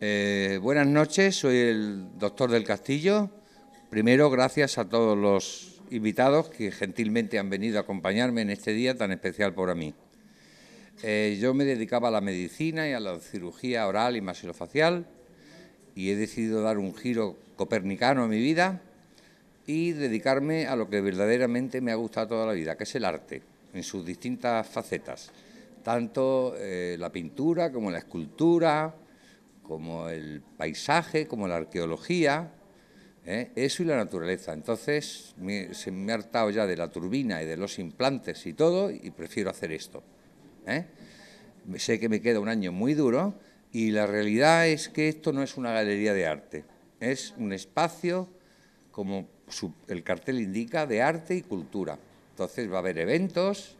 Eh, buenas noches, soy el doctor del Castillo. Primero, gracias a todos los invitados que gentilmente han venido a acompañarme en este día tan especial para mí. Eh, yo me dedicaba a la medicina y a la cirugía oral y maxilofacial y he decidido dar un giro copernicano a mi vida y dedicarme a lo que verdaderamente me ha gustado toda la vida, que es el arte, en sus distintas facetas, tanto eh, la pintura como la escultura, como el paisaje, como la arqueología, ¿eh? eso y la naturaleza. Entonces me, se me ha hartado ya de la turbina y de los implantes y todo y prefiero hacer esto. ¿eh? Sé que me queda un año muy duro y la realidad es que esto no es una galería de arte, es un espacio, como el cartel indica, de arte y cultura. Entonces va a haber eventos,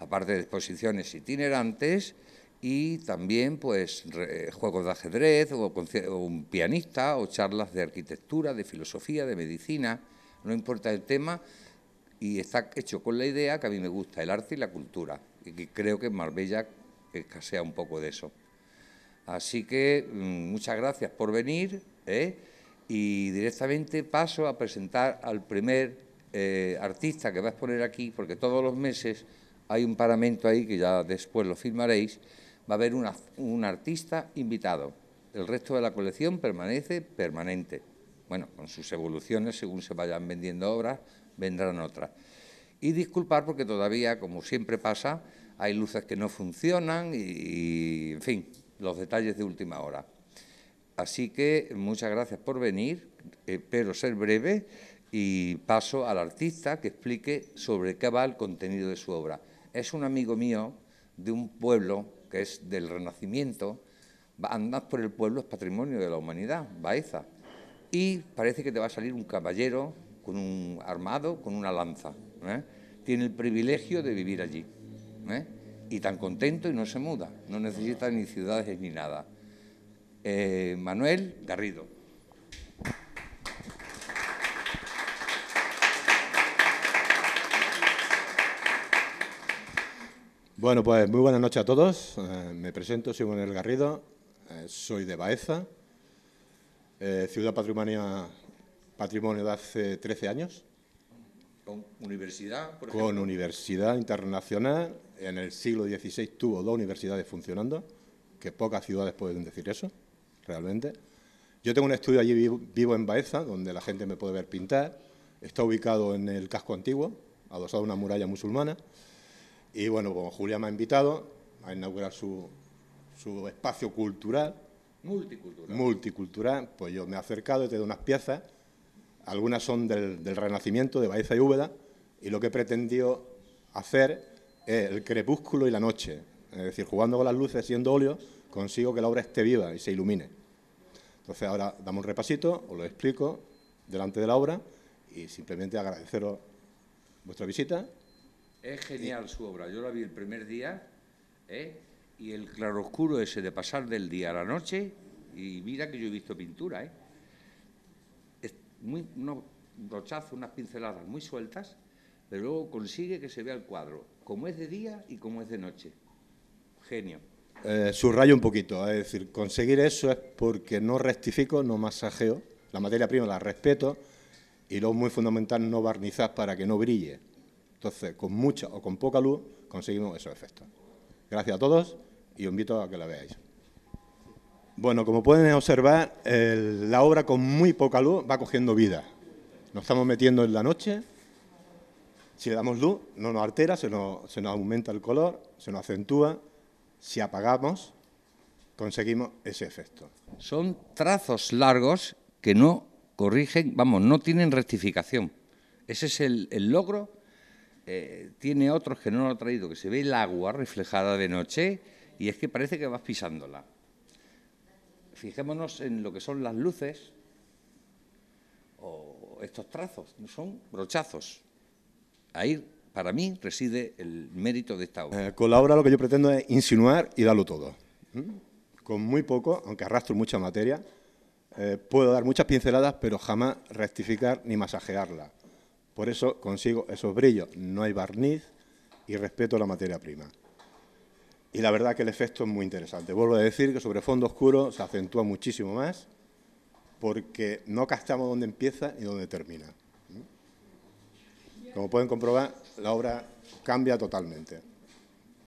aparte de exposiciones itinerantes, y también pues eh, juegos de ajedrez o, un pianista o charlas de arquitectura, de filosofía, de medicina, no importa el tema y está hecho con la idea que a mí me gusta el arte y la cultura y creo que Marbella escasea un poco de eso. Así que mm, muchas gracias por venir ¿eh? y directamente paso a presentar al primer eh, artista que va a exponer aquí porque todos los meses hay un paramento ahí que ya después lo firmaréis va a haber un artista invitado. El resto de la colección permanece permanente. Bueno, con sus evoluciones, según se vayan vendiendo obras, vendrán otras. Y disculpar porque todavía, como siempre pasa, hay luces que no funcionan y, y en fin, los detalles de última hora. Así que muchas gracias por venir, espero ser breve y paso al artista que explique sobre qué va el contenido de su obra. Es un amigo mío de un pueblo que es del Renacimiento, andas por el pueblo, es patrimonio de la humanidad, Baeza. Y parece que te va a salir un caballero con un armado, con una lanza. ¿eh? Tiene el privilegio de vivir allí. ¿eh? Y tan contento y no se muda, no necesita ni ciudades ni nada. Eh, Manuel Garrido. Bueno, pues muy buenas noches a todos. Eh, me presento, soy Manuel Garrido, eh, soy de Baeza, eh, ciudad patrimonio, patrimonio de hace 13 años. ¿Con universidad, por Con universidad internacional. En el siglo XVI tuvo dos universidades funcionando, que pocas ciudades pueden decir eso, realmente. Yo tengo un estudio allí, vivo en Baeza, donde la gente me puede ver pintar. Está ubicado en el casco antiguo, adosado a una muralla musulmana. Y bueno, como Julia me ha invitado a inaugurar su, espacio cultural. Multicultural. Multicultural, pues yo me he acercado y te doy unas piezas. Algunas son del, Renacimiento, de Baeza y Úbeda, y lo que he pretendido hacer es el crepúsculo y la noche. Es decir, jugando con las luces, siendo óleo, consigo que la obra esté viva y se ilumine. Entonces ahora damos un repasito, os lo explico delante de la obra y simplemente agradeceros vuestra visita es genial su obra. Yo la vi el primer día ¿eh? y el claroscuro ese de pasar del día a la noche. Y mira que yo he visto pintura. ¿eh? Es muy, unos brochazos, unas pinceladas muy sueltas, pero luego consigue que se vea el cuadro, como es de día y como es de noche. Genio. Eh, subrayo un poquito, ¿eh? es decir, conseguir eso es porque no rectifico, no masajeo, la materia prima la respeto y lo muy fundamental no barnizar para que no brille. Entonces, con mucha o con poca luz conseguimos esos efectos. Gracias a todos y os invito a que la veáis. Bueno, como pueden observar, la obra con muy poca luz va cogiendo vida. Nos estamos metiendo en la noche. Si le damos luz, no nos altera, se nos, aumenta el color, se nos acentúa. Si apagamos, conseguimos ese efecto. Son trazos largos que no corrigen, vamos, no tienen rectificación. Ese es el logro eh, tiene otros que no lo ha traído, que se ve el agua reflejada de noche y es que parece que vas pisándola. Fijémonos en lo que son las luces o estos trazos, son brochazos. Ahí, para mí, reside el mérito de esta obra. Eh, con la obra lo que yo pretendo es insinuar y darlo todo. Con muy poco, aunque arrastro mucha materia, eh, puedo dar muchas pinceladas, pero jamás rectificar ni masajearla. Por eso consigo esos brillos, no hay barniz y respeto la materia prima. Y la verdad que el efecto es muy interesante. Vuelvo a decir que sobre fondo oscuro se acentúa muchísimo más porque no captamos dónde empieza y dónde termina. ¿Mm? Como pueden comprobar, la obra cambia totalmente.